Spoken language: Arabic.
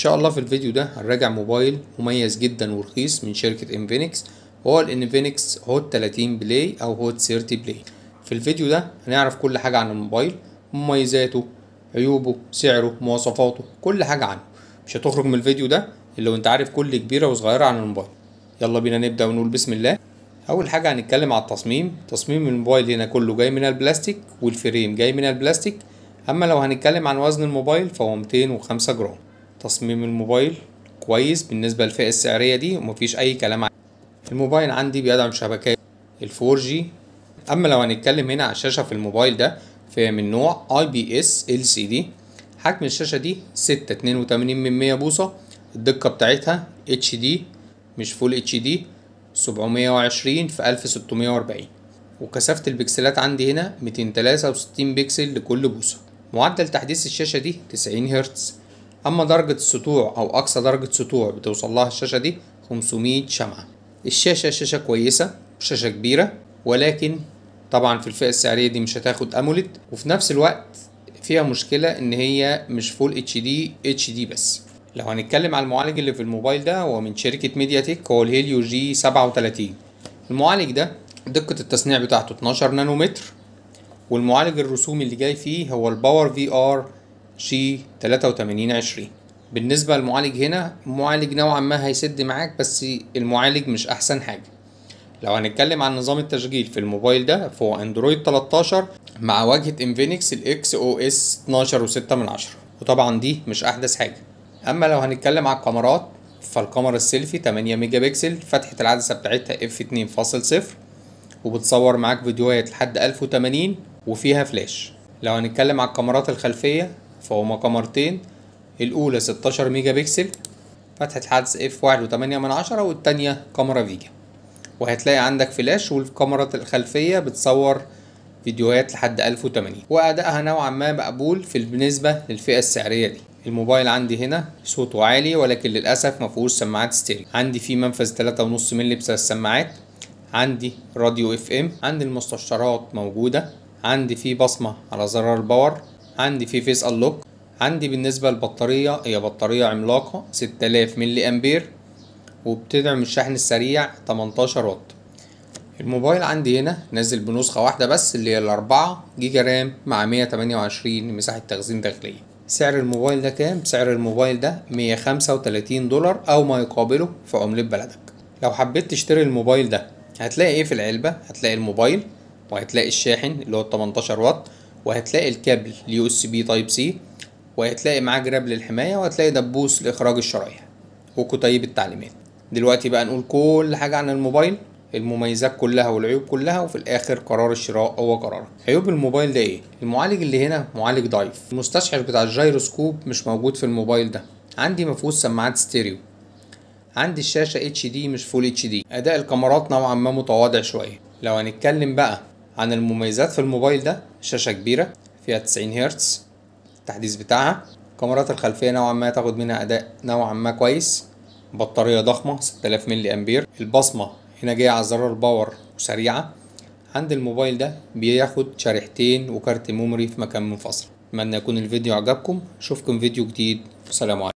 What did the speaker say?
شاء الله في الفيديو ده هنراجع موبايل مميز جدا ورخيص من شركة انفينكس وهو الانفينكس هوت 30 بلاي او هوت 30 بلاي في الفيديو ده هنعرف كل حاجة عن الموبايل مميزاته عيوبه سعره مواصفاته كل حاجة عنه مش هتخرج من الفيديو ده الا وانت عارف كل كبيرة وصغيرة عن الموبايل يلا بينا نبدأ ونقول بسم الله اول حاجة هنتكلم على التصميم تصميم الموبايل هنا كله جاي من البلاستيك والفريم جاي من البلاستيك اما لو هنتكلم عن وزن الموبايل فهو 205 جرام تصميم الموبايل كويس بالنسبة للفئة السعرية دي ومفيش أي كلام عليه الموبايل عندي بيدعم شبكات الفور جي أما لو هنتكلم هنا على الشاشة في الموبايل ده فهي من نوع اي بي اس ال سي دي حجم الشاشة دي ستة اتنين وتمانين من مية بوصة الدقة بتاعتها اتش دي مش فول اتش دي سبعمية وعشرين في ألف ستمية وأربعين وكثافة البكسلات عندي هنا ميتين تلاتة وستين بكسل لكل بوصة معدل تحديث الشاشة دي تسعين هرتز أما درجة السطوع أو أقصى درجة سطوع بتوصل لها الشاشة دي 500 شمعة الشاشة شاشة كويسة شاشة كبيرة ولكن طبعا في الفئة السعرية دي مش هتاخد أموليد وفي نفس الوقت فيها مشكلة إن هي مش فول اتش دي اتش دي بس لو هنتكلم على المعالج اللي في الموبايل ده هو من شركة ميديا تك هو الهيليو جي 37 المعالج ده دقة التصنيع بتاعته 12 نانومتر والمعالج الرسومي اللي جاي فيه هو الباور في ار شي 83 20 بالنسبة للمعالج هنا معالج نوعا ما هيسد معاك بس المعالج مش أحسن حاجة لو هنتكلم عن نظام التشغيل في الموبايل ده فهو اندرويد 13 مع واجهة انفينكس الاكس او اس 12 و6 من 10 وطبعا دي مش احدث حاجة اما لو هنتكلم على الكاميرات فالكاميرا السيلفي 8 ميجا بكسل فتحة العدسة بتاعتها اف 2.0 وبتصور معاك فيديوهات لحد 1080 وفيها فلاش لو هنتكلم على الكاميرات الخلفية فهما كاميرتين الأولى 16 ميجا بكسل فتحة الحدث اف واحد وتمانية من عشرة والتانية كاميرا فيجا وهتلاقي عندك فلاش والكاميرا الخلفية بتصور فيديوهات لحد 1080 وأدائها نوعا ما مقبول في بالنسبة للفئة السعرية دي الموبايل عندي هنا صوته عالي ولكن للأسف مفهوش سماعات ستيريو عندي فيه منفذ 3.5 ملي بس السماعات عندي راديو اف ام عندي المستشارات موجودة عندي فيه بصمة على زرار باور عندي في فيس اللوك عندي بالنسبة للبطارية هي بطارية عملاقة 6000 ملي أمبير وبتدعم الشحن السريع 18 واط الموبايل عندي هنا نازل بنسخة واحدة بس اللي هي الأربعة جيجا رام مع 128 مساحة تخزين داخلية سعر الموبايل ده كام؟ سعر الموبايل ده 135 دولار أو ما يقابله في عملة بلدك لو حبيت تشتري الموبايل ده هتلاقي ايه في العلبة؟ هتلاقي الموبايل وهتلاقي الشاحن اللي هو 18 واط وهتلاقي الكابل اليو اس بي تايب سي وهتلاقي معاه جراب للحمايه وهتلاقي دبوس لاخراج الشرايح وكتيب التعليمات دلوقتي بقى نقول كل حاجه عن الموبايل المميزات كلها والعيوب كلها وفي الاخر قرار الشراء هو قرارك عيوب الموبايل ده ايه المعالج اللي هنا معالج ضعيف المستشعر بتاع الجيروسكوب مش موجود في الموبايل ده عندي مفقود سماعات ستيريو عندي الشاشه اتش دي مش فول اتش دي اداء الكاميرات نوعا ما متواضع شويه لو هنتكلم بقى عن المميزات في الموبايل ده شاشة كبيرة فيها 90 هرتز التحديث بتاعها كاميرات الخلفية نوعا ما تاخد منها أداء نوعا ما كويس بطارية ضخمة 6000 ملي أمبير البصمة هنا جاية على زرار باور وسريعة عند الموبايل ده بياخد شريحتين وكارت ميموري في مكان منفصل اتمنى يكون الفيديو عجبكم اشوفكم فيديو جديد سلام عليكم